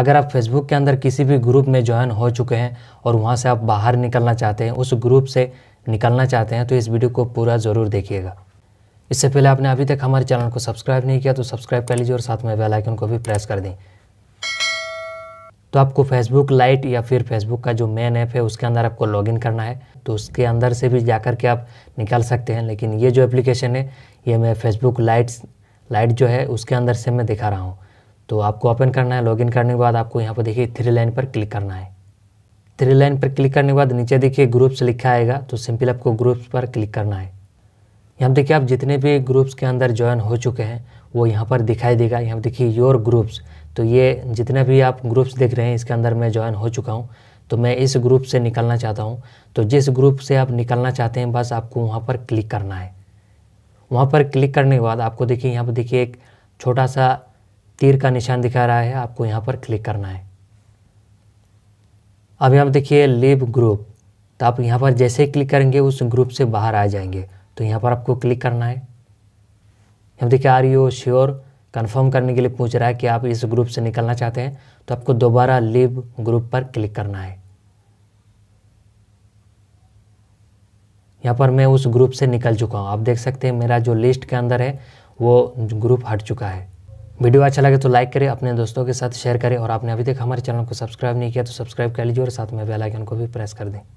अगर आप फेसबुक के अंदर किसी भी ग्रुप में ज्वाइन हो चुके हैं और वहाँ से आप बाहर निकलना चाहते हैं उस ग्रुप से निकलना चाहते हैं तो इस वीडियो को पूरा ज़रूर देखिएगा इससे पहले आपने अभी तक हमारे चैनल को सब्सक्राइब नहीं किया तो सब्सक्राइब कर लीजिए और साथ में बेल आइकन को भी प्रेस कर दें तो आपको फेसबुक लाइट या फिर फेसबुक का जो मेन ऐप है उसके अंदर आपको लॉगिन करना है तो उसके अंदर से भी जा कर के आप निकाल सकते हैं लेकिन ये जो एप्लीकेशन है ये मैं फेसबुक लाइट्स लाइट जो है उसके अंदर से मैं दिखा रहा हूँ तो आपको ओपन करना है लॉगिन करने के बाद आपको यहाँ पर देखिए थ्री लाइन पर क्लिक करना है थ्री लाइन पर क्लिक करने के बाद नीचे देखिए ग्रुप्स लिखा आएगा तो सिंपल आपको ग्रुप्स पर क्लिक करना है यहाँ पर देखिए आप जितने भी ग्रुप्स के अंदर ज्वाइन हो चुके हैं वो यहाँ पर दिखाई देगा यहाँ पर देखिए योर ग्रुप्स तो ये जितने भी आप ग्रुप्स देख रहे हैं इसके अंदर मैं ज्वाइन हो चुका हूँ तो मैं इस ग्रुप से निकलना चाहता हूँ तो जिस ग्रुप से आप निकलना चाहते हैं बस आपको वहाँ पर क्लिक करना है वहाँ पर क्लिक करने के बाद आपको देखिए यहाँ पर देखिए एक छोटा सा तीर का निशान दिखा रहा है आपको यहाँ पर क्लिक करना है अब यहाँ पर देखिए लिव ग्रुप तो आप यहाँ पर जैसे क्लिक करेंगे उस ग्रुप से बाहर आ जाएंगे तो यहाँ पर आपको क्लिक करना है यहाँ देखिए आर यू श्योर कन्फर्म करने के लिए पूछ रहा है कि आप इस ग्रुप से निकलना चाहते हैं तो आपको दोबारा लिव ग्रुप पर क्लिक करना है यहाँ पर मैं उस ग्रुप से निकल चुका हूँ आप देख सकते हैं मेरा जो लिस्ट के अंदर है वो ग्रुप हट चुका है वीडियो अच्छा लगे तो लाइक करें अपने दोस्तों के साथ शेयर करें और आपने अभी तक हमारे चैनल को सब्सक्राइब नहीं किया तो सब्सक्राइब कर लीजिए और साथ में बेल आइकन को भी प्रेस कर दें